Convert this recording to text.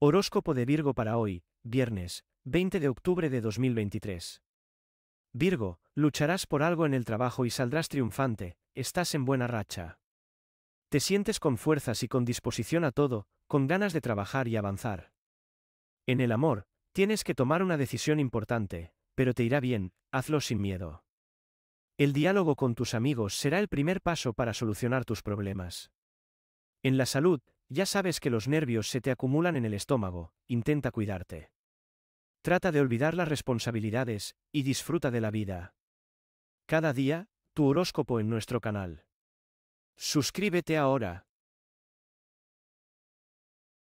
Horóscopo de Virgo para hoy, viernes, 20 de octubre de 2023. Virgo, lucharás por algo en el trabajo y saldrás triunfante, estás en buena racha. Te sientes con fuerzas y con disposición a todo, con ganas de trabajar y avanzar. En el amor, tienes que tomar una decisión importante, pero te irá bien, hazlo sin miedo. El diálogo con tus amigos será el primer paso para solucionar tus problemas. En la salud, ya sabes que los nervios se te acumulan en el estómago, intenta cuidarte. Trata de olvidar las responsabilidades, y disfruta de la vida. Cada día, tu horóscopo en nuestro canal. Suscríbete ahora.